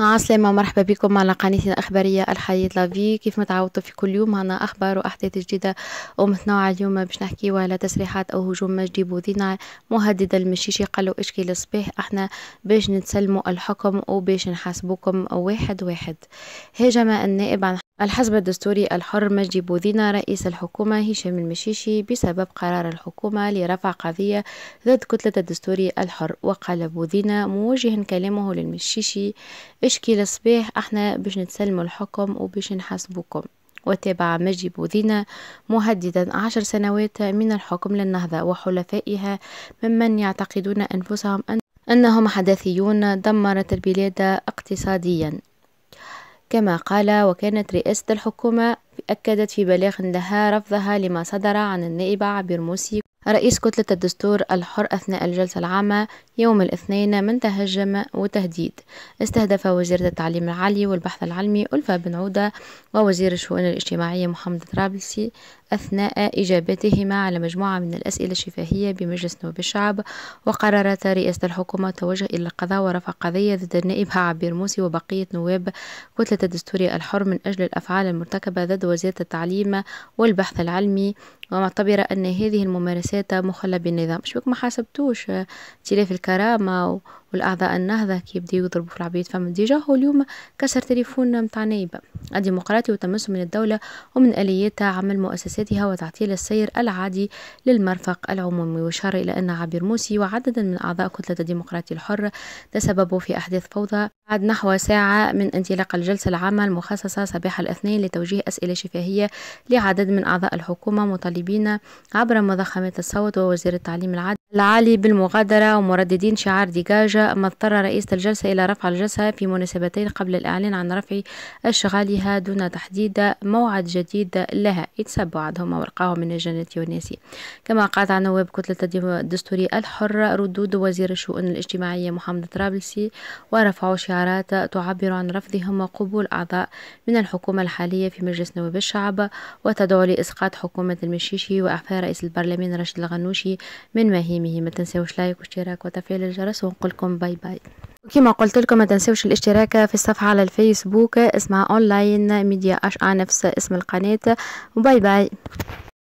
عسلامة مرحبا بكم على قناتنا الأخبارية الحياة لافي كيف متعودتوا في كل يوم معنا أخبار وأحداث جديدة ومتنوعة اليوم باش نحكيو على تسريحات أو هجوم مجدي بوذينا مهددة المشيشي قالوا اشكي الصباح احنا باش نتسلموا الحكم وباش نحاسبوكم واحد واحد هاجم النائب عن الحزب الدستوري الحر مجدي بوذينا رئيس الحكومة هشام المشيشي بسبب قرار الحكومة لرفع قضية ضد كتلة الدستوري الحر وقال بوذينا موجها كلامه للمشيشي اشكي للصباح احنا باش نتسلموا الحكم وباش نحاسبوكم وتابع مجدي بوذينا مهددا عشر سنوات من الحكم للنهضة وحلفائها ممن يعتقدون أنفسهم أنهم حداثيون دمرت البلاد اقتصاديا كما قال وكانت رئاسة الحكومة أكدت في بلاغ لها رفضها لما صدر عن النائب عبير موسي رئيس كتلة الدستور الحر أثناء الجلسة العامة يوم الاثنين من تهجم وتهديد استهدف وزيرة التعليم العالي والبحث العلمي ألفة بن عودة ووزير الشؤون الاجتماعية محمد طرابلسي أثناء إجابتهما على مجموعة من الأسئلة الشفاهية بمجلس نواب الشعب وقررت رئاسة الحكومة التوجه إلى القضاء ورفع قضية ضد النائب عبير موسي وبقية نواب كتلة الدستور الحر من أجل الأفعال المرتكبة ضد وزارة التعليم والبحث العلمي ومعتبرة أن هذه الممارسات مخلة بالنظام شبك ما حاسبتوش تلاف الكرامة والأعضاء النهضة كي يضربوا في العبيد فما ديجا هو اليوم كسر تليفون متاع نايبه الديمقراطي والتمس من الدولة ومن آليات عمل مؤسساتها وتعطيل السير العادي للمرفق العمومي وشار إلى أن عبير موسي وعددا من أعضاء كتلة الديمقراطي الحر تسببوا في أحداث فوضى بعد نحو ساعة من انطلاق الجلسة العامة المخصصة صباح الاثنين لتوجيه أسئلة شفاهية لعدد من أعضاء الحكومة مطالبين عبر مضخمات الصوت ووزير التعليم العادي العالي بالمغادرة ومرددين شعار ديجاجا أما اضطر رئيس الجلسة إلى رفع الجلسة في مناسبتين قبل الإعلان عن رفع أشغالها دون تحديد موعد جديد لها يتسبوا عندهم ورقاهم من الجنة والناس كما قاطع نواب كتلة الدستوري الحر ردود وزير الشؤون الاجتماعية محمد طرابلسي ورفعوا شعارات تعبر عن رفضهم وقبول أعضاء من الحكومة الحالية في مجلس نواب الشعب وتدعو لإسقاط حكومة المشيشي وإعفاء رئيس البرلمان رشيد الغنوشي من مهام أيامه ما تنسوش لايك واشتراك وتفعيل الجرس ونقول لكم باي باي وكما قلت لكم ما تنسوش الاشتراك في الصفحة على الفيسبوك اسمها اونلاين ميديا اش نفس اسم القناة وباي باي